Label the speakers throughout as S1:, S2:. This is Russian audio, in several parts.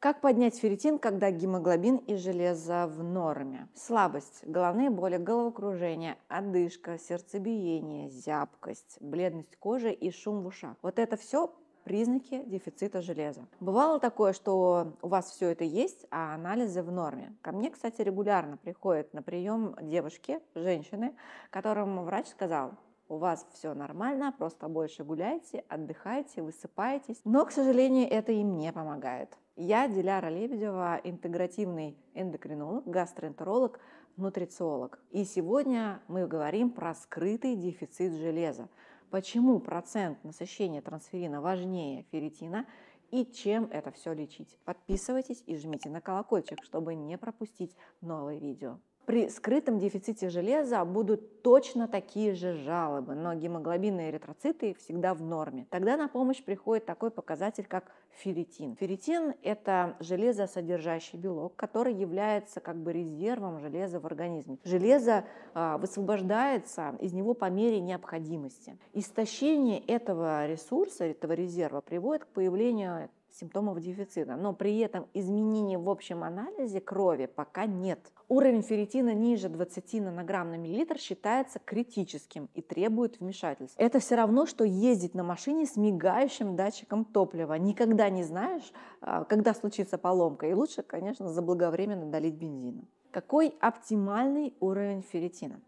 S1: Как поднять ферритин, когда гемоглобин и железо в норме? Слабость, головные боли, головокружение, одышка, сердцебиение, зябкость, бледность кожи и шум в ушах. Вот это все признаки дефицита железа. Бывало такое, что у вас все это есть, а анализы в норме. Ко мне, кстати, регулярно приходят на прием девушки, женщины, которым врач сказал, у вас все нормально, просто больше гуляйте, отдыхайте, высыпайтесь. Но, к сожалению, это им не помогает. Я Диляра Лебедева, интегративный эндокринолог, гастроэнтеролог, нутрициолог. И сегодня мы говорим про скрытый дефицит железа. Почему процент насыщения трансферина важнее ферритина и чем это все лечить. Подписывайтесь и жмите на колокольчик, чтобы не пропустить новые видео. При скрытом дефиците железа будут точно такие же жалобы, но гемоглобин и эритроциты всегда в норме. Тогда на помощь приходит такой показатель, как ферритин. Ферритин – это железосодержащий белок, который является как бы резервом железа в организме. Железо а, высвобождается из него по мере необходимости. Истощение этого ресурса, этого резерва приводит к появлению симптомов дефицита, но при этом изменений в общем анализе крови пока нет. Уровень ферритина ниже 20 нанограмм на миллилитр считается критическим и требует вмешательства. Это все равно, что ездить на машине с мигающим датчиком топлива. Никогда не знаешь, а, когда случится поломка, и лучше, конечно, заблаговременно долить бензина. Какой оптимальный уровень ферритина?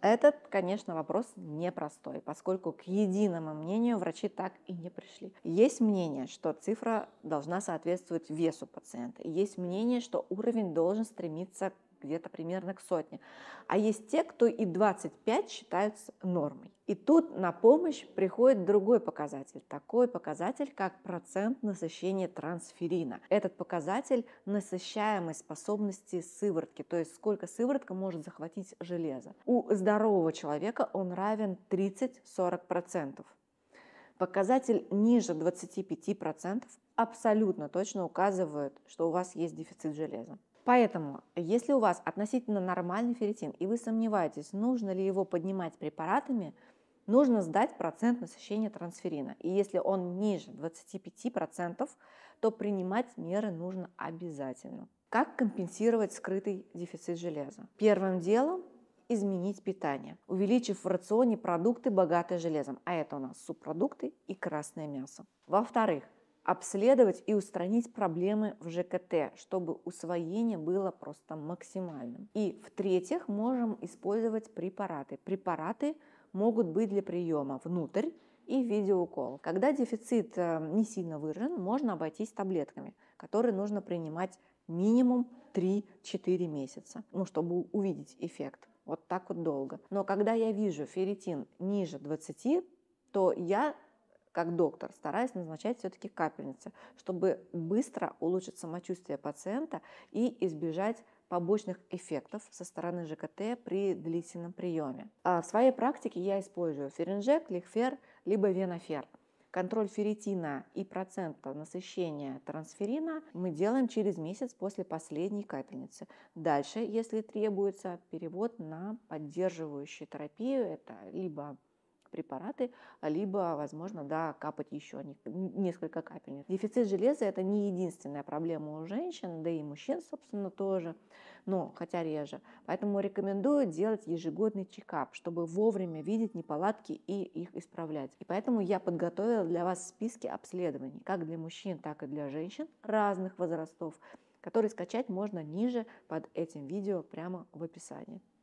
S1: Этот, конечно, вопрос непростой, поскольку к единому мнению врачи так и не пришли. Есть мнение, что цифра должна соответствовать весу пациента. Есть мнение, что уровень должен стремиться где-то примерно к сотне. А есть те, кто и 25 считаются нормой. И тут на помощь приходит другой показатель, такой показатель, как процент насыщения трансферина. Этот показатель насыщаемой способности сыворотки, то есть сколько сыворотка может захватить железо. У здорового человека он равен 30-40%. Показатель ниже 25% абсолютно точно указывает, что у вас есть дефицит железа. Поэтому, если у вас относительно нормальный ферритин, и вы сомневаетесь, нужно ли его поднимать препаратами, нужно сдать процент насыщения трансферина. И если он ниже 25%, то принимать меры нужно обязательно. Как компенсировать скрытый дефицит железа? Первым делом изменить питание, увеличив в рационе продукты, богатые железом, а это у нас субпродукты и красное мясо. Во-вторых, обследовать и устранить проблемы в ЖКТ, чтобы усвоение было просто максимальным. И в-третьих, можем использовать препараты. Препараты могут быть для приема внутрь и видеоукол. Когда дефицит э, не сильно выражен, можно обойтись таблетками, которые нужно принимать минимум 3-4 месяца, ну, чтобы увидеть эффект. Вот так вот долго. Но когда я вижу ферритин ниже 20, то я как доктор, стараюсь назначать все-таки капельницы, чтобы быстро улучшить самочувствие пациента и избежать побочных эффектов со стороны ЖКТ при длительном приеме. А в своей практике я использую феринжек, лихфер, либо венофер. Контроль ферритина и процента насыщения трансферина мы делаем через месяц после последней капельницы. Дальше, если требуется, перевод на поддерживающую терапию, это либо препараты, либо, возможно, да, капать еще несколько капельниц. Дефицит железа – это не единственная проблема у женщин, да и мужчин, собственно, тоже, но хотя реже. Поэтому рекомендую делать ежегодный чекап, чтобы вовремя видеть неполадки и их исправлять. И поэтому я подготовила для вас списки обследований, как для мужчин, так и для женщин разных возрастов, которые скачать можно ниже под этим видео прямо в описании.